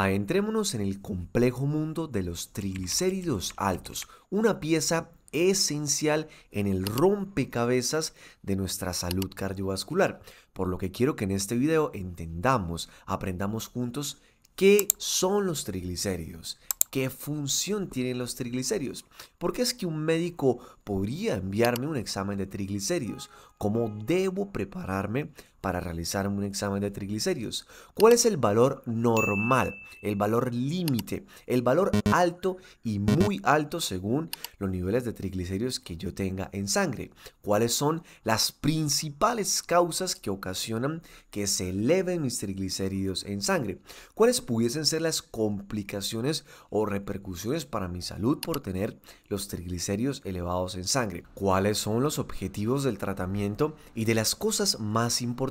Adentrémonos en el complejo mundo de los triglicéridos altos, una pieza esencial en el rompecabezas de nuestra salud cardiovascular, por lo que quiero que en este video entendamos, aprendamos juntos qué son los triglicéridos, qué función tienen los triglicéridos. ¿Por qué es que un médico podría enviarme un examen de triglicéridos? ¿Cómo debo prepararme para realizar un examen de triglicéridos. ¿Cuál es el valor normal, el valor límite, el valor alto y muy alto según los niveles de triglicéridos que yo tenga en sangre? ¿Cuáles son las principales causas que ocasionan que se eleven mis triglicéridos en sangre? ¿Cuáles pudiesen ser las complicaciones o repercusiones para mi salud por tener los triglicéridos elevados en sangre? ¿Cuáles son los objetivos del tratamiento y de las cosas más importantes?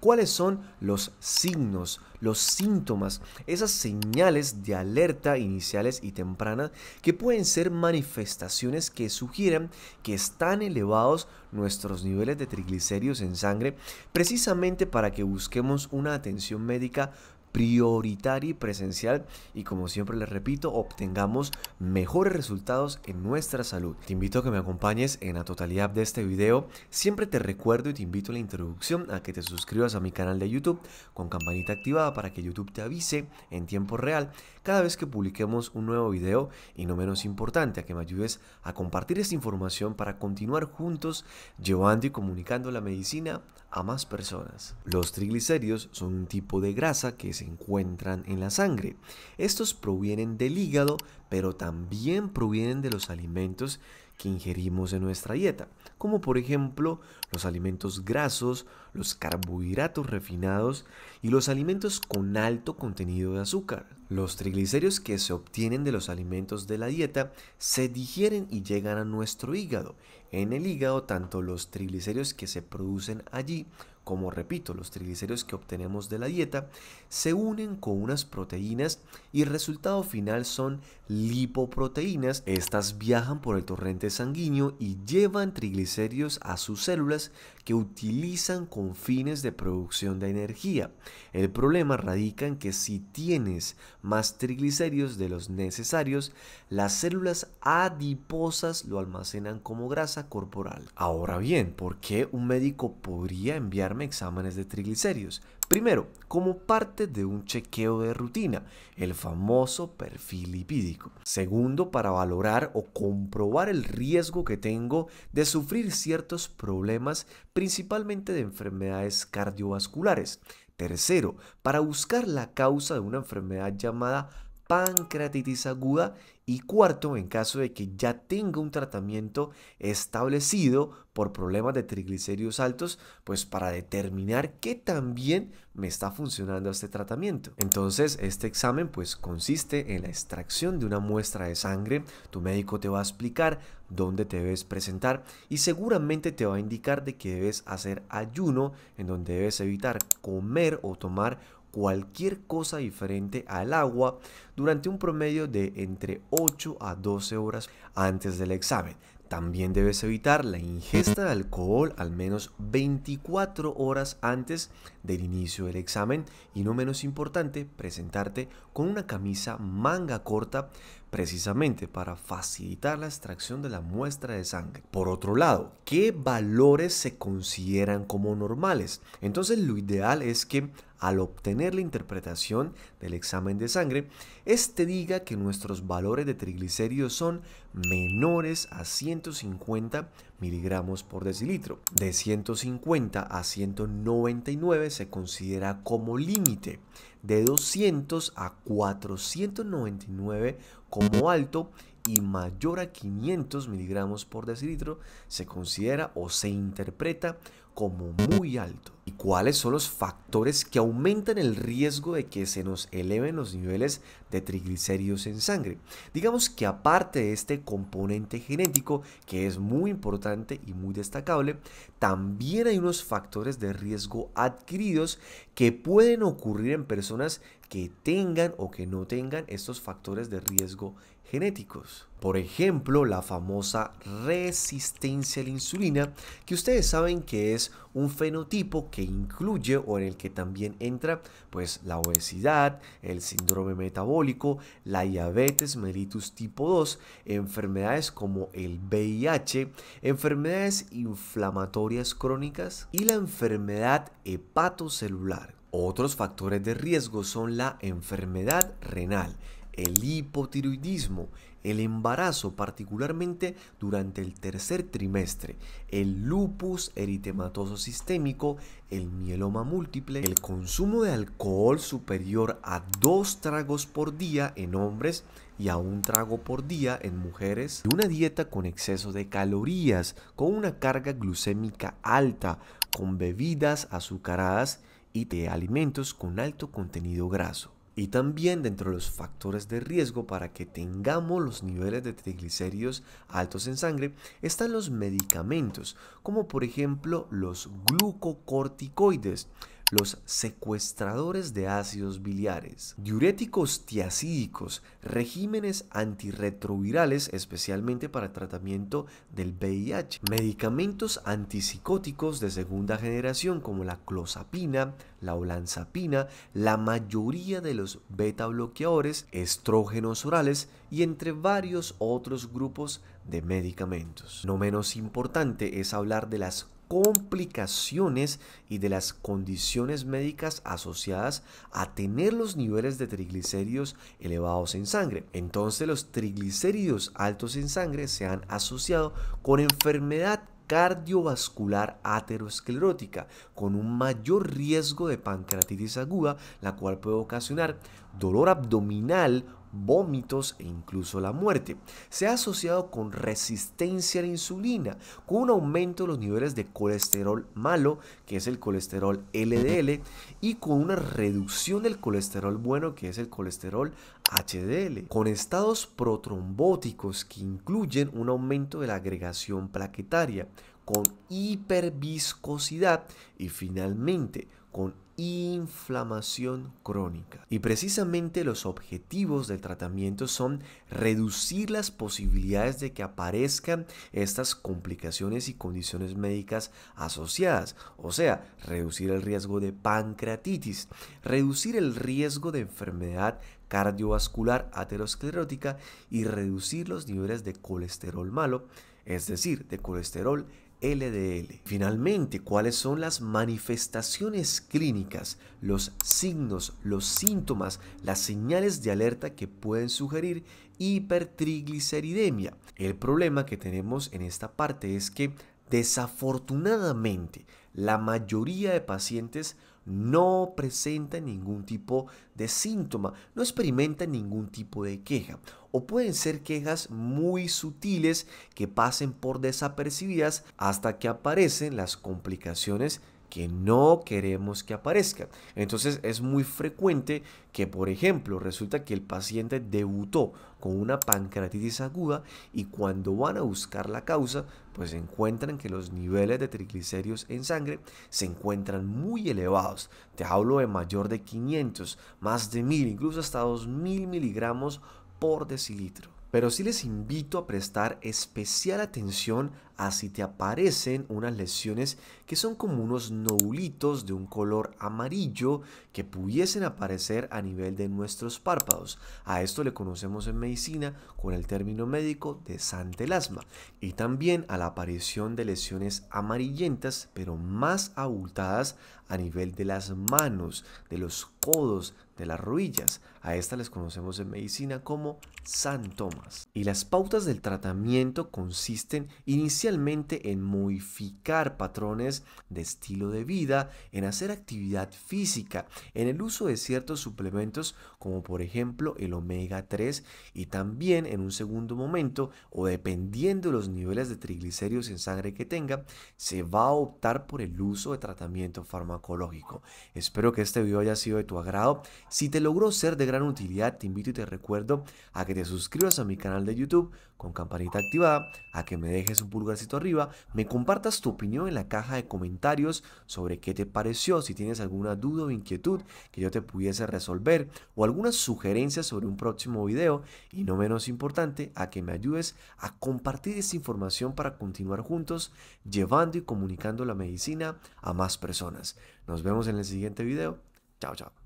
¿Cuáles son los signos, los síntomas, esas señales de alerta iniciales y tempranas que pueden ser manifestaciones que sugieran que están elevados nuestros niveles de triglicéridos en sangre precisamente para que busquemos una atención médica prioritaria y presencial y como siempre les repito, obtengamos mejores resultados en nuestra salud. Te invito a que me acompañes en la totalidad de este video. Siempre te recuerdo y te invito a la introducción a que te suscribas a mi canal de YouTube con campanita activada para que YouTube te avise en tiempo real cada vez que publiquemos un nuevo video y no menos importante, a que me ayudes a compartir esta información para continuar juntos llevando y comunicando la medicina a más personas. Los triglicéridos son un tipo de grasa que es se encuentran en la sangre. Estos provienen del hígado, pero también provienen de los alimentos que ingerimos en nuestra dieta, como por ejemplo los alimentos grasos, los carbohidratos refinados y los alimentos con alto contenido de azúcar. Los triglicéridos que se obtienen de los alimentos de la dieta se digieren y llegan a nuestro hígado. En el hígado tanto los triglicéridos que se producen allí como repito, los triglicéridos que obtenemos de la dieta, se unen con unas proteínas y el resultado final son lipoproteínas. Estas viajan por el torrente sanguíneo y llevan triglicéridos a sus células que utilizan con fines de producción de energía. El problema radica en que si tienes más triglicéridos de los necesarios, las células adiposas lo almacenan como grasa corporal. Ahora bien, ¿por qué un médico podría enviarme exámenes de triglicéridos. Primero, como parte de un chequeo de rutina, el famoso perfil lipídico. Segundo, para valorar o comprobar el riesgo que tengo de sufrir ciertos problemas, principalmente de enfermedades cardiovasculares. Tercero, para buscar la causa de una enfermedad llamada pancreatitis aguda y cuarto, en caso de que ya tenga un tratamiento establecido por problemas de triglicéridos altos, pues para determinar que también me está funcionando este tratamiento. Entonces, este examen pues consiste en la extracción de una muestra de sangre, tu médico te va a explicar dónde te debes presentar y seguramente te va a indicar de que debes hacer ayuno en donde debes evitar comer o tomar cualquier cosa diferente al agua durante un promedio de entre 8 a 12 horas antes del examen. También debes evitar la ingesta de alcohol al menos 24 horas antes del inicio del examen y no menos importante, presentarte con una camisa manga corta precisamente para facilitar la extracción de la muestra de sangre. Por otro lado, ¿qué valores se consideran como normales? Entonces lo ideal es que al obtener la interpretación del examen de sangre, este diga que nuestros valores de triglicéridos son menores a 150 miligramos por decilitro. De 150 a 199 se considera como límite, de 200 a 499 como alto y mayor a 500 miligramos por decilitro se considera o se interpreta como muy alto. ¿Y cuáles son los factores que aumentan el riesgo de que se nos eleven los niveles de triglicéridos en sangre? Digamos que aparte de este componente genético que es muy importante y muy destacable, también hay unos factores de riesgo adquiridos que pueden ocurrir en personas que tengan o que no tengan estos factores de riesgo genéticos. Por ejemplo, la famosa resistencia a la insulina, que ustedes saben que es un fenotipo que incluye o en el que también entra pues la obesidad, el síndrome metabólico, la diabetes mellitus tipo 2, enfermedades como el VIH, enfermedades inflamatorias crónicas y la enfermedad hepatocelular. Otros factores de riesgo son la enfermedad renal el hipotiroidismo, el embarazo, particularmente durante el tercer trimestre, el lupus eritematoso sistémico, el mieloma múltiple, el consumo de alcohol superior a dos tragos por día en hombres y a un trago por día en mujeres, una dieta con exceso de calorías, con una carga glucémica alta, con bebidas azucaradas y de alimentos con alto contenido graso y también dentro de los factores de riesgo para que tengamos los niveles de triglicéridos altos en sangre están los medicamentos, como por ejemplo los glucocorticoides los secuestradores de ácidos biliares, diuréticos tiacídicos, regímenes antirretrovirales, especialmente para tratamiento del VIH, medicamentos antipsicóticos de segunda generación como la clozapina, la olanzapina, la mayoría de los beta bloqueadores, estrógenos orales y entre varios otros grupos de medicamentos. No menos importante es hablar de las complicaciones y de las condiciones médicas asociadas a tener los niveles de triglicéridos elevados en sangre. Entonces los triglicéridos altos en sangre se han asociado con enfermedad cardiovascular aterosclerótica, con un mayor riesgo de pancreatitis aguda, la cual puede ocasionar dolor abdominal vómitos e incluso la muerte. Se ha asociado con resistencia a la insulina, con un aumento de los niveles de colesterol malo, que es el colesterol LDL, y con una reducción del colesterol bueno, que es el colesterol HDL, con estados protrombóticos que incluyen un aumento de la agregación plaquetaria, con hiperviscosidad y finalmente con inflamación crónica. Y precisamente los objetivos del tratamiento son reducir las posibilidades de que aparezcan estas complicaciones y condiciones médicas asociadas, o sea, reducir el riesgo de pancreatitis, reducir el riesgo de enfermedad cardiovascular aterosclerótica y reducir los niveles de colesterol malo, es decir, de colesterol LDL. Finalmente, ¿cuáles son las manifestaciones clínicas, los signos, los síntomas, las señales de alerta que pueden sugerir hipertrigliceridemia? El problema que tenemos en esta parte es que desafortunadamente la mayoría de pacientes no presenta ningún tipo de síntoma, no experimenta ningún tipo de queja. O pueden ser quejas muy sutiles que pasen por desapercibidas hasta que aparecen las complicaciones que no queremos que aparezca. Entonces es muy frecuente que, por ejemplo, resulta que el paciente debutó con una pancreatitis aguda y cuando van a buscar la causa, pues encuentran que los niveles de triglicéridos en sangre se encuentran muy elevados. Te hablo de mayor de 500, más de 1000, incluso hasta 2000 miligramos por decilitro pero sí les invito a prestar especial atención así te aparecen unas lesiones que son como unos nodulitos de un color amarillo que pudiesen aparecer a nivel de nuestros párpados. A esto le conocemos en medicina con el término médico de santelasma y también a la aparición de lesiones amarillentas pero más abultadas a nivel de las manos, de los codos, de las rodillas. A estas les conocemos en medicina como santomas. Y las pautas del tratamiento consisten inicialmente en modificar patrones de estilo de vida, en hacer actividad física, en el uso de ciertos suplementos como por ejemplo el omega 3 y también en un segundo momento o dependiendo los niveles de triglicéridos en sangre que tenga, se va a optar por el uso de tratamiento farmacológico. Espero que este video haya sido de tu agrado. Si te logró ser de gran utilidad, te invito y te recuerdo a que te suscribas a mi canal de YouTube con campanita activada, a que me dejes un pulgar arriba, me compartas tu opinión en la caja de comentarios sobre qué te pareció, si tienes alguna duda o inquietud que yo te pudiese resolver o alguna sugerencia sobre un próximo video y no menos importante, a que me ayudes a compartir esta información para continuar juntos llevando y comunicando la medicina a más personas. Nos vemos en el siguiente video. Chao, chao.